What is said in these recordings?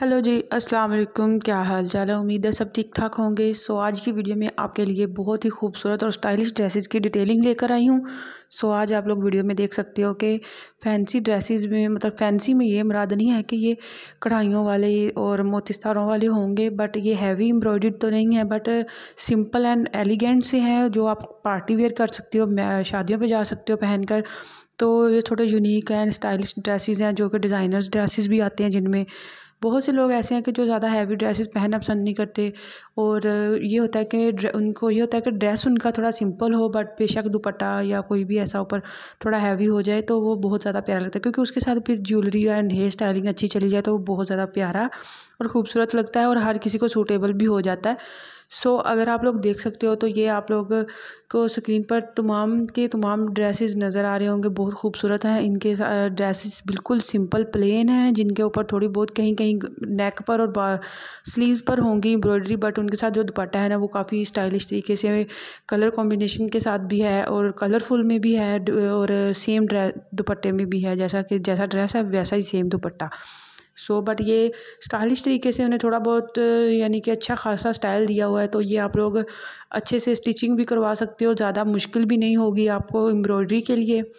hello जी अस्सलाम वालेकुम क्या हाल चाल है उम्मीद है सब ठीक ठाक होंगे सो आज की वीडियो में आपके लिए बहुत ही खूबसूरत और स्टाइलिश ड्रेसेस की डिटेलिंग लेकर आई हूँ सो आज आप लोग वीडियो में देख सकते हो कि फैंसी ड्रेसेस में मतलब फैंसी में ये मुराद नहीं है कि ये कढ़ाइयों वाले और मोतिस्तारों वाले होंगे बट ये हैवी एम्ब्रॉयड तो नहीं है बट सिंपल एंड एलिगेंट से हैं जो आप पार्टी वेयर कर सकते हो शादियों पर जा सकते हो कर तो ये थोड़े यूनिक एंड स्टाइलिश ड्रेसेस हैं जो कि डिज़ाइनर्स ड्रेसेस भी आते हैं जिनमें बहुत से लोग ऐसे हैं कि जो ज़्यादा हैवी ड्रेसेस पहनना पसंद नहीं करते और ये होता है कि उनको ये होता है कि ड्रेस उनका थोड़ा सिंपल हो बट बेशक दुपट्टा या कोई भी ऐसा ऊपर थोड़ा हैवी हो जाए तो वो बहुत ज़्यादा प्यारा लगता है क्योंकि उसके साथ फिर ज्वेलरी एंड हेयर स्टाइलिंग अच्छी चली जाए तो वो बहुत ज़्यादा प्यारा और खूबसूरत लगता है और हर किसी को सूटेबल भी हो जाता है सो so, अगर आप लोग देख सकते हो तो ये आप लोग को स्क्रीन पर तमाम के तमाम ड्रेसेस नज़र आ रहे होंगे बहुत खूबसूरत हैं इनके ड्रेसेस बिल्कुल सिंपल प्लेन हैं जिनके ऊपर थोड़ी बहुत कहीं कहीं नेक पर और स्लीव्स पर होंगी एम्ब्रॉयडरी बट उनके साथ जो दुपट्टा है ना वो काफ़ी स्टाइलिश तरीके से कलर कॉम्बिनेशन के साथ भी है और कलरफुल में भी है और सेम ड्रे दुपट्टे में भी है जैसा कि जैसा ड्रेस है वैसा ही सेम दुपट्टा सो so, बट ये स्टाइलिश तरीके से उन्हें थोड़ा बहुत यानी कि अच्छा खासा स्टाइल दिया हुआ है तो ये आप लोग अच्छे से स्टिचिंग भी करवा सकते हो ज़्यादा मुश्किल भी नहीं होगी आपको एम्ब्रॉयडरी के लिए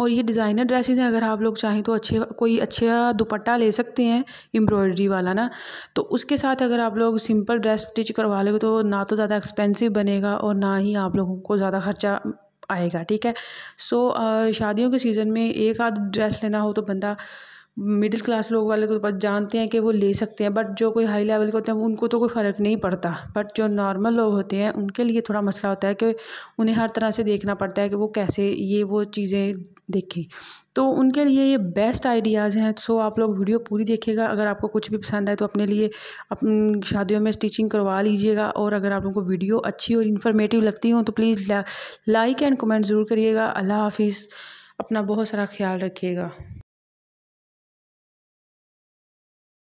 और ये डिज़ाइनर ड्रेसेस हैं अगर आप लोग चाहें तो अच्छे कोई अच्छा दुपट्टा ले सकते हैं एम्ब्रॉयडरी वाला ना तो उसके साथ अगर आप लोग सिंपल ड्रेस स्टिच करवा लोगे तो ना तो ज़्यादा एक्सपेंसिव बनेगा और ना ही आप लोगों को ज़्यादा खर्चा आएगा ठीक है सो so, शादियों के सीज़न में एक आध ड्रेस लेना हो तो बंदा मिडिल क्लास लोग वाले तो बस जानते हैं कि वो ले सकते हैं बट जो कोई हाई लेवल के होते हैं उनको तो कोई फ़र्क नहीं पड़ता बट जो नॉर्मल लोग होते हैं उनके लिए थोड़ा मसला होता है कि उन्हें हर तरह से देखना पड़ता है कि वो कैसे ये वो चीज़ें देखें तो उनके लिए ये बेस्ट आइडियाज़ हैं सो आप लोग वीडियो पूरी देखिएगा अगर आपको कुछ भी पसंद आए तो अपने लिए अपनी शादियों में स्टिचिंग करवा लीजिएगा और अगर आप लोगों को वीडियो अच्छी और इन्फॉर्मेटिव लगती हो तो प्लीज़ लाइक एंड कमेंट ज़रूर करिएगा अल्लाह हाफिज़ अपना बहुत सारा ख्याल रखिएगा